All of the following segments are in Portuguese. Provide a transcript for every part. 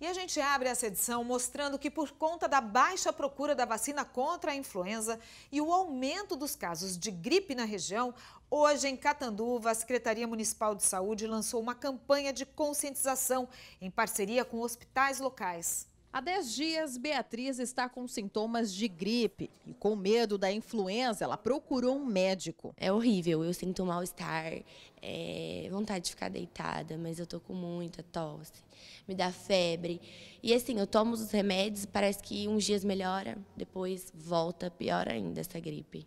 E a gente abre essa edição mostrando que, por conta da baixa procura da vacina contra a influenza e o aumento dos casos de gripe na região, hoje em Catanduva, a Secretaria Municipal de Saúde lançou uma campanha de conscientização em parceria com hospitais locais. Há 10 dias, Beatriz está com sintomas de gripe e, com medo da influenza, ela procurou um médico. É horrível, eu sinto mal-estar, é, vontade de ficar deitada, mas eu tô com muita tosse, me dá febre. E assim, eu tomo os remédios, parece que uns dias melhora, depois volta pior ainda essa gripe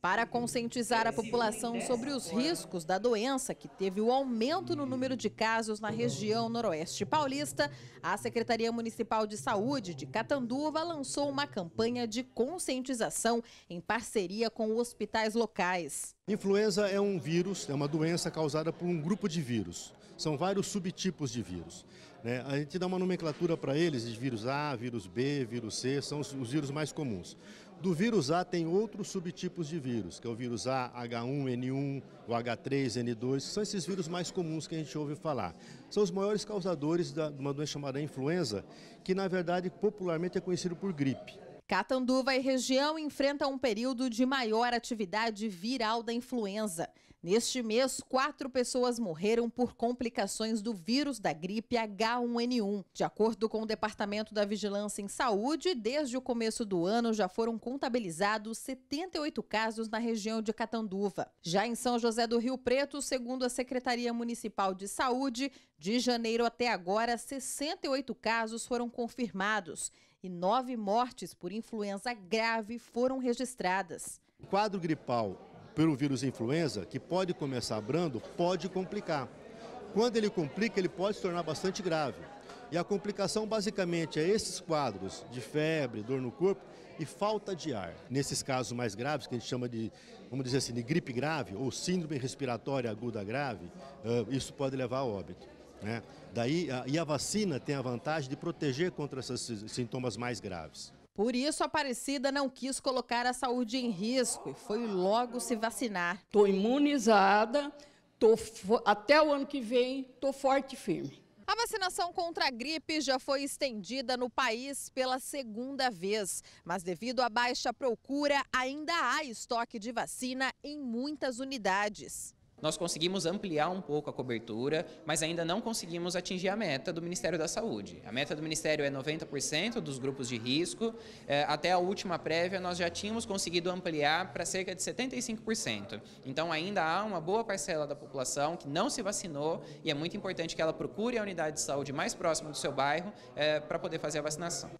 para conscientizar a população sobre os riscos da doença, que teve o aumento no número de casos na região noroeste paulista, a Secretaria Municipal de Saúde de Catanduva lançou uma campanha de conscientização em parceria com hospitais locais. Influenza é um vírus, é uma doença causada por um grupo de vírus. São vários subtipos de vírus. Né? A gente dá uma nomenclatura para eles de vírus A, vírus B, vírus C, são os, os vírus mais comuns. Do vírus A tem outros subtipos de vírus, que é o vírus A, H1N1, o H3N2, que são esses vírus mais comuns que a gente ouve falar. São os maiores causadores de uma doença chamada influenza, que na verdade popularmente é conhecido por gripe. Catanduva e região enfrentam um período de maior atividade viral da influenza. Neste mês, quatro pessoas morreram por complicações do vírus da gripe H1N1. De acordo com o Departamento da Vigilância em Saúde, desde o começo do ano já foram contabilizados 78 casos na região de Catanduva. Já em São José do Rio Preto, segundo a Secretaria Municipal de Saúde, de janeiro até agora, 68 casos foram confirmados e nove mortes por influenza grave foram registradas. O quadro gripal pelo vírus influenza, que pode começar brando, pode complicar. Quando ele complica, ele pode se tornar bastante grave. E a complicação basicamente é esses quadros de febre, dor no corpo e falta de ar. Nesses casos mais graves, que a gente chama de, vamos dizer assim, de gripe grave ou síndrome respiratória aguda grave, ah, isso pode levar a óbito. Né? Daí, a, ah, e a vacina tem a vantagem de proteger contra esses sintomas mais graves. Por isso, a Aparecida não quis colocar a saúde em risco e foi logo se vacinar. Estou imunizada, tô, até o ano que vem estou forte e firme. A vacinação contra a gripe já foi estendida no país pela segunda vez, mas devido à baixa procura, ainda há estoque de vacina em muitas unidades. Nós conseguimos ampliar um pouco a cobertura, mas ainda não conseguimos atingir a meta do Ministério da Saúde. A meta do Ministério é 90% dos grupos de risco. Eh, até a última prévia, nós já tínhamos conseguido ampliar para cerca de 75%. Então, ainda há uma boa parcela da população que não se vacinou e é muito importante que ela procure a unidade de saúde mais próxima do seu bairro eh, para poder fazer a vacinação.